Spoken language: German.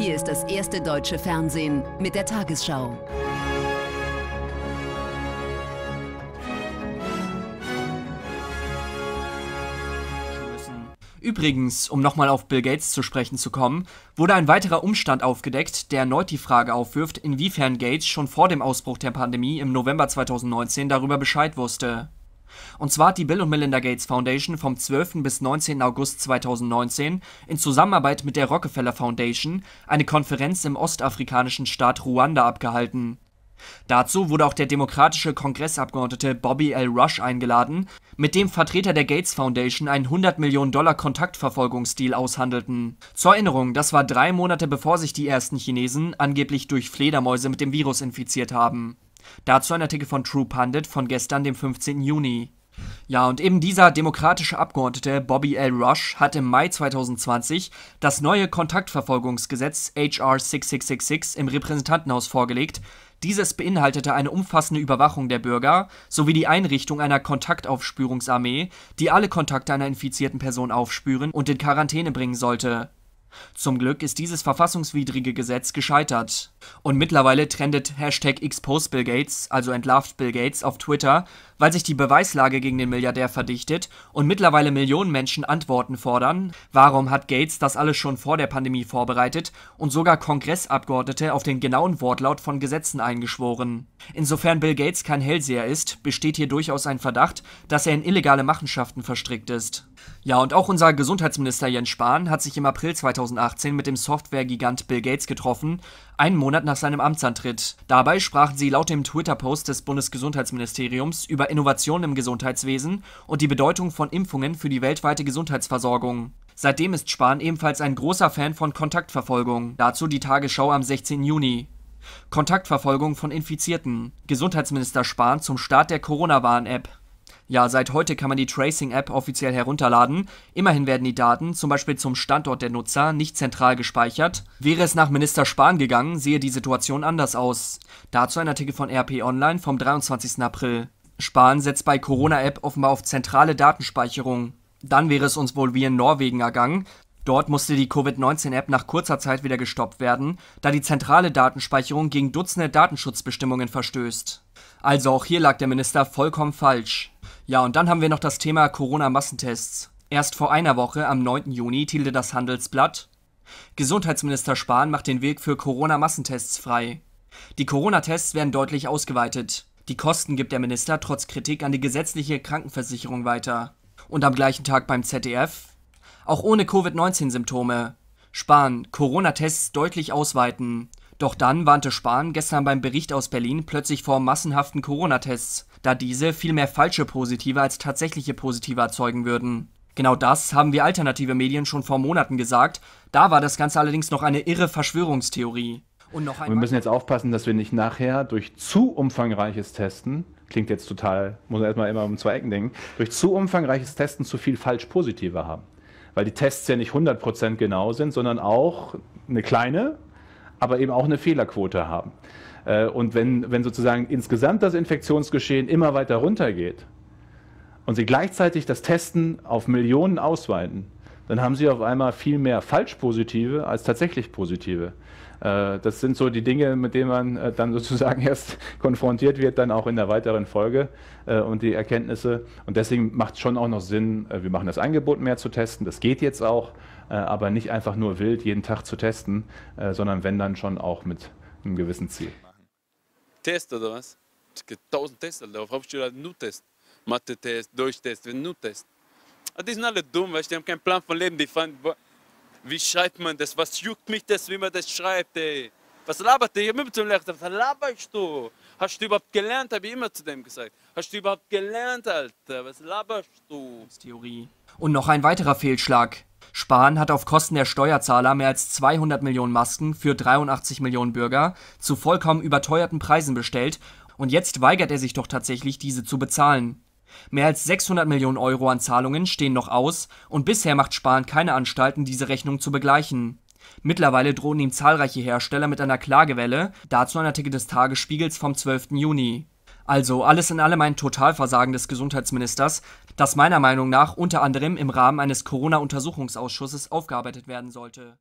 Hier ist das erste deutsche Fernsehen mit der Tagesschau. Übrigens, um nochmal auf Bill Gates zu sprechen zu kommen, wurde ein weiterer Umstand aufgedeckt, der erneut die Frage aufwirft, inwiefern Gates schon vor dem Ausbruch der Pandemie im November 2019 darüber Bescheid wusste. Und zwar hat die Bill und Melinda Gates Foundation vom 12. bis 19. August 2019 in Zusammenarbeit mit der Rockefeller Foundation eine Konferenz im ostafrikanischen Staat Ruanda abgehalten. Dazu wurde auch der demokratische Kongressabgeordnete Bobby L. Rush eingeladen, mit dem Vertreter der Gates Foundation einen 100 Millionen Dollar Kontaktverfolgungsdeal aushandelten. Zur Erinnerung, das war drei Monate bevor sich die ersten Chinesen angeblich durch Fledermäuse mit dem Virus infiziert haben. Dazu ein Artikel von True Pundit von gestern, dem 15. Juni. Ja, und eben dieser demokratische Abgeordnete Bobby L. Rush hat im Mai 2020 das neue Kontaktverfolgungsgesetz HR 6666 im Repräsentantenhaus vorgelegt. Dieses beinhaltete eine umfassende Überwachung der Bürger sowie die Einrichtung einer Kontaktaufspürungsarmee, die alle Kontakte einer infizierten Person aufspüren und in Quarantäne bringen sollte. Zum Glück ist dieses verfassungswidrige Gesetz gescheitert. Und mittlerweile trendet Hashtag Exposed Bill Gates, also entlarvt Bill Gates, auf Twitter weil sich die Beweislage gegen den Milliardär verdichtet und mittlerweile Millionen Menschen Antworten fordern, warum hat Gates das alles schon vor der Pandemie vorbereitet und sogar Kongressabgeordnete auf den genauen Wortlaut von Gesetzen eingeschworen. Insofern Bill Gates kein Hellseher ist, besteht hier durchaus ein Verdacht, dass er in illegale Machenschaften verstrickt ist. Ja, und auch unser Gesundheitsminister Jens Spahn hat sich im April 2018 mit dem Software-Gigant Bill Gates getroffen, einen Monat nach seinem Amtsantritt. Dabei sprachen sie laut dem Twitter-Post des Bundesgesundheitsministeriums über Innovationen im Gesundheitswesen und die Bedeutung von Impfungen für die weltweite Gesundheitsversorgung. Seitdem ist Spahn ebenfalls ein großer Fan von Kontaktverfolgung. Dazu die Tagesschau am 16. Juni. Kontaktverfolgung von Infizierten. Gesundheitsminister Spahn zum Start der Corona-Warn-App. Ja, seit heute kann man die Tracing-App offiziell herunterladen. Immerhin werden die Daten, zum Beispiel zum Standort der Nutzer, nicht zentral gespeichert. Wäre es nach Minister Spahn gegangen, sehe die Situation anders aus. Dazu ein Artikel von RP Online vom 23. April. Spahn setzt bei Corona-App offenbar auf zentrale Datenspeicherung. Dann wäre es uns wohl wie in Norwegen ergangen. Dort musste die Covid-19-App nach kurzer Zeit wieder gestoppt werden, da die zentrale Datenspeicherung gegen Dutzende Datenschutzbestimmungen verstößt. Also auch hier lag der Minister vollkommen falsch. Ja, und dann haben wir noch das Thema Corona-Massentests. Erst vor einer Woche, am 9. Juni, tilte das Handelsblatt. Gesundheitsminister Spahn macht den Weg für Corona-Massentests frei. Die Corona-Tests werden deutlich ausgeweitet. Die Kosten gibt der Minister trotz Kritik an die gesetzliche Krankenversicherung weiter. Und am gleichen Tag beim ZDF, auch ohne Covid-19-Symptome. Spahn, Corona-Tests deutlich ausweiten. Doch dann warnte Spahn gestern beim Bericht aus Berlin plötzlich vor massenhaften Corona-Tests, da diese viel mehr falsche Positive als tatsächliche Positive erzeugen würden. Genau das haben wir alternative Medien schon vor Monaten gesagt, da war das Ganze allerdings noch eine irre Verschwörungstheorie. Und noch einmal. wir müssen jetzt aufpassen, dass wir nicht nachher durch zu umfangreiches Testen, klingt jetzt total, muss man erstmal immer um zwei Ecken denken, durch zu umfangreiches Testen zu viel Falsch-Positive haben. Weil die Tests ja nicht 100% genau sind, sondern auch eine kleine, aber eben auch eine Fehlerquote haben. Äh, und wenn, wenn sozusagen insgesamt das Infektionsgeschehen immer weiter runtergeht und sie gleichzeitig das Testen auf Millionen ausweiten, dann haben Sie auf einmal viel mehr Falschpositive als tatsächlich Positive. Äh, das sind so die Dinge, mit denen man äh, dann sozusagen erst konfrontiert wird, dann auch in der weiteren Folge äh, und die Erkenntnisse. Und deswegen macht es schon auch noch Sinn, wir machen das Angebot mehr zu testen. Das geht jetzt auch, aber nicht einfach nur wild jeden Tag zu testen, sondern wenn dann schon auch mit einem gewissen Ziel. Test oder was? Es gibt tausend Tests, auf habe ich nur Test. Mathe-Test, Deutsch-Test, wenn nur Test. Das ist alle dumm, weil die haben keinen Plan von Leben. Die fanden, wie schreibt man das? Was juckt mich das, wie man das schreibt, ey? Was labert der? Ich habe immer zu Lächeln gesagt, was laberst du? Hast du überhaupt gelernt, habe ich immer zu dem gesagt. Hast du überhaupt gelernt, Alter? Was laberst du? Theorie. Und noch ein weiterer Fehlschlag. Spahn hat auf Kosten der Steuerzahler mehr als 200 Millionen Masken für 83 Millionen Bürger zu vollkommen überteuerten Preisen bestellt und jetzt weigert er sich doch tatsächlich, diese zu bezahlen. Mehr als 600 Millionen Euro an Zahlungen stehen noch aus und bisher macht Spahn keine Anstalten, diese Rechnung zu begleichen. Mittlerweile drohen ihm zahlreiche Hersteller mit einer Klagewelle, dazu ein Artikel des Tagesspiegels vom 12. Juni. Also alles in allem ein Totalversagen des Gesundheitsministers, das meiner Meinung nach unter anderem im Rahmen eines Corona-Untersuchungsausschusses aufgearbeitet werden sollte.